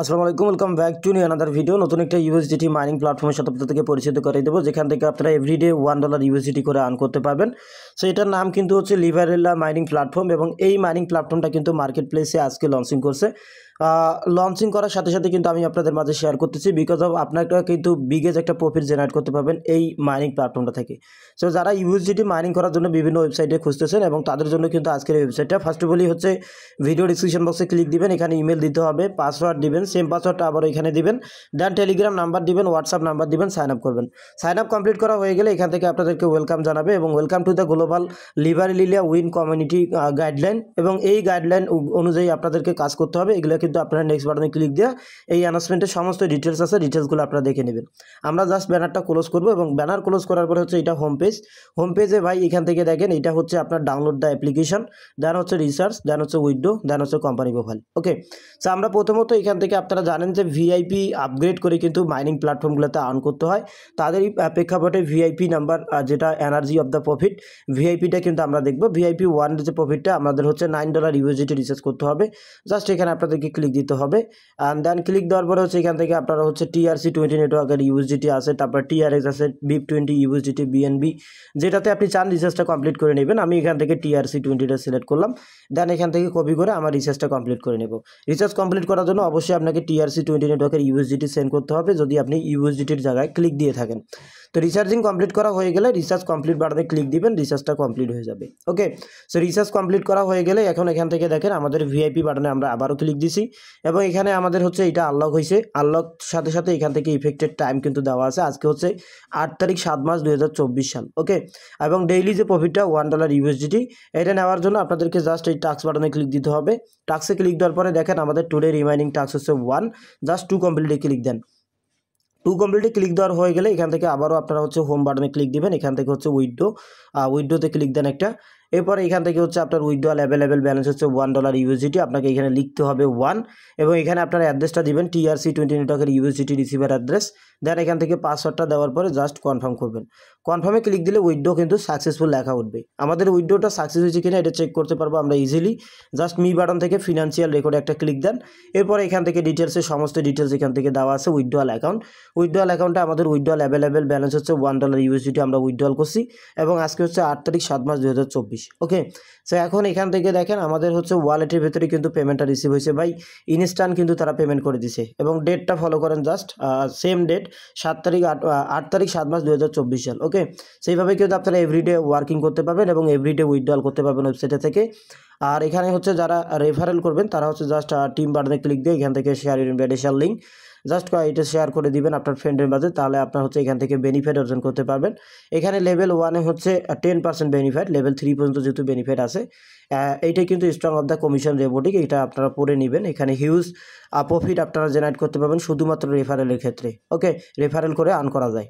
আসসালামু আলাইকুম welcome back to new another video নতুন একটা ইউএসডিটি মাইনিং প্ল্যাটফর্মের সাথে আপনাদেরকে পরিচিত করে দেবো যেখান থেকে আপনারা এভরিডে ওয়ান ডলার ইউএসডিটি করে আর্ন করতে পারবেন সো এটার নাম কিন্তু হচ্ছে লিভারেলা মাইনিং প্ল্যাটফর্ম এবং এই মাইনিং প্ল্যাটফর্মটা কিন্তু মার্কেট প্লেসে আজকে লঞ্চিং করছে লঞ্চিং করার সাথে সাথে কিন্তু আমি আপনাদের মাঝে শেয়ার করতেছি বিকজ অফ আপনারা কিন্তু বিগেজ একটা প্রফিট জেনারেট করতে পারবেন এই মাইনিং প্ল্যাটফর্মটা থেকে সো যারা ইউএসডিটি মাইনিং করার জন্য বিভিন্ন ওয়েবসাইটে খুঁজতেছেন এবং তাদের জন্য কিন্তু আজকের ওয়েবসাইটটা ফার্স্ট অফ অলই হচ্ছে ভিডিও ডিসক্রিপশন বক্সে ক্লিক দিবেন এখানে ইমেল দিতে হবে পাসওয়ার্ড দিবেন সেম পাসওয়ার্ডটা আবার এখানে দিবেন দেন টেলিগ্রাম নাম্বার দিবেন হোয়াটসঅ্যাপ নাম্বার দিবেন সাইন আপ করবেন সাইন আপ কমপ্লিট করা হয়ে গেলে এখান থেকে আপনাদেরকে ওয়েলকাম জানাবে এবং ওয়েলকাম টু দ্য গ্লোবাল লিভার লিলিয়া উইন কমিউনিটি গাইডলাইন এবং এই গাইডলাইন অনুযায়ী আপনাদেরকে কাজ করতে হবে এগুলোকে কিন্তু আপনারা নেক্সট বাটনে ক্লিক দিয়ে এই অ্যানাউন্সমেন্টের সমস্ত ডিটেলস আছে ডিটেলসগুলো আপনারা দেখে নেবেন আমরা জাস্ট ব্যানারটা ক্লোজ করবো এবং ব্যানার ক্লোজ করার পরে হচ্ছে এটা হোম পেজ হোম পেজে ভাই এখান থেকে দেখেন এটা হচ্ছে আপনার ডাউনলোড দ্য অ্যাপ্লিকেশন দেন হচ্ছে রিসার্চ দেন হচ্ছে উইডো দেন হচ্ছে কোম্পানি প্রোফাইল ওকে সো আমরা প্রথমত এখান থেকে আপনারা জানেন যে ভিআইপি আপগ্রেড করে কিন্তু মাইনিং প্ল্যাটফর্মগুলোতে আর্ন করতে হয় তাদেরই প্রেক্ষাপটে ভিআইপি নাম্বার যেটা এনার্জি অফ দ্য প্রফিট ভিআইপিটা কিন্তু আমরা দেখবো ভিআইপি ওয়ান যে প্রফিটটা আমাদের হচ্ছে নাইন ডলার ইউএসডিটি রিচার্জ করতে হবে জাস্ট এখানে আপনাদেরকে ক্লিক দিতে হবে অ্যান্ড দেন ক্লিক দেওয়ার পরে হচ্ছে এখান থেকে আপনারা হচ্ছে টিআরসি টোয়েন্টি নেটওয়ার্কের ইউএসডিটি আছে তারপর টিআরএস আছে বিপ টোয়েন্টি ইউএসডিটি বিএনবি যেটাতে আপনি চান রিসার্চটা কমপ্লিট করে নেবেন আমি এখান থেকে টিআরসি টোয়েন্টিটা সিলেক্ট করলাম দেন এখান থেকে কপি করে আমার রিসার্চটা কমপ্লিট করে নেব রিসার্চ কমপ্লিট করার জন্য অবশ্যই আপনাকে টিআরসি টোয়েন্টি নেটওয়ার্কের ইউএসডিটি সেন্ড করতে হবে যদি আপনি ইউএসডিটির জায়গায় ক্লিক দিয়ে থাকেন তো রিসার্চিং কমপ্লিট করা হয়ে গেলে রিসার্চ কমপ্লিট বাড়াতে ক্লিক দিবেন রিসার্চটা কমপ্লিট হয়ে যাবে ওকে সো রিসার্চ কমপ্লিট করা হয়ে গেলে এখন এখান থেকে দেখেন আমাদের ভিআইপি বাটনে আমরা আবারও ক্লিক দিছি এবং এখানে আমাদের হচ্ছে এটা আনলক হয়েছে আনলক সাথে সাথে এখান থেকে ইফেক্টেড টাইম কিন্তু দেওয়া আছে আজকে হচ্ছে আট তারিখ সাত মাস দু সাল ওকে এবং ডেইলি যে প্রফিটটা ওয়ান ডলার ইউএসডিটি এটা নেওয়ার জন্য আপনাদেরকে জাস্ট এই টাক্স বাটনে ক্লিক দিতে হবে টাক্সে ক্লিক দেওয়ার পরে দেখেন আমাদের টুডে রিমাইনিং টাক্স হচ্ছে ওয়ান জাস্ট টু কমপ্লিটে ক্লিক দেন টু কমপ্লিটে ক্লিক দেওয়ার হয়ে গেলে এখান থেকে আবারও আপনারা হচ্ছে হোম বাটনে ক্লিক দিবেন এখান থেকে হচ্ছে উইডো উইডোতে ক্লিক দেন একটা এরপরে এখান থেকে হচ্ছে আপনার উইথড্রল অ্যাভেলেবেল ব্যালেন্স হচ্ছে ওয়ান ডলার ইউএসডিটি আপনাকে এখানে লিখতে হবে ওয়ান এবং এখানে আপনার অ্যাড্রেসটা দিবেন টিআরসি টোয়েন্টি নেটওয়ার্কের ইউএসডিটি রিসিভার অ্যাড্রেস দেন এখান থেকে পাসওয়ার্ডটা দেওয়ার পরে জাস্ট কনফার্ম করবেন কনফার্মে ক্লিক দিলে উইথড্রো কিন্তু সাকসেসফুল লেখা উঠবে আমাদের উইথড্রোটা সাকসেস হয়েছে কিনা এটা চেক করতে পারবো আমরা ইজিলি জাস্ট মি বাটন থেকে ফিনান্সিয়াল রেকর্ডে একটা ক্লিক দেন এরপরে এখান থেকে ডিটেলসে সমস্ত ডিটেলস এখান থেকে দেওয়া আছে উইড্রোয়াল অ্যাকাউন্ট উইড্রোয়াল অ্যাকাউন্টে আমাদের উইড্রোয়াল অ্যাভেলেবেল ব্যালেন্স হচ্ছে ওয়ান ডলার ইউএসডিটি আমরা উইথড্রল করছি এবং আজকে হচ্ছে আট তারিখ সাত মাস দু চব্বিশ ওকে সো এখন এখান থেকে দেখেন আমাদের হচ্ছে ওয়ালেটের ভেতরে কিন্তু পেমেন্টটা রিসিভ হয়েছে বাই ইনস্ট্যান্ট কিন্তু তারা পেমেন্ট করে দিছে এবং ডেটটা ফলো করেন জাস্ট সেম ডেট সাত তারিখ আট আট তারিখ সাত মাস দু সাল ওকে সেইভাবে কিন্তু আপনারা এভরিডে ওয়ার্কিং করতে পারবেন এবং এভরিডে উইথড্রল করতে পারবেন ওয়েবসাইটে থেকে আর এখানে হচ্ছে যারা রেফারেল করবেন তারা হচ্ছে জাস্ট টিম বাটনে ক্লিক দিয়ে এখান থেকে শেয়ার ইউনিট ব্যাডেশিয়ার লিঙ্ক জাস্ট এটা শেয়ার করে দিবেন আপনার ফ্রেন্ডের মাঝে তাহলে আপনার হচ্ছে এখান থেকে বেনিফিট অর্জন করতে পারবেন এখানে লেভেল ওয়ানে হচ্ছে ten percent benefit level three পর্যন্ত যেহেতু বেনিফিট আছে এইটা কিন্তু স্ট্রং অফ দ্য কমিশন রেবোটিক এটা আপনারা পড়ে নেবেন এখানে হিউজ প্রফিট আপনারা জেনারেট করতে পারবেন শুধুমাত্র রেফারেলের ক্ষেত্রে ওকে রেফারেল করে আর্ন করা যায়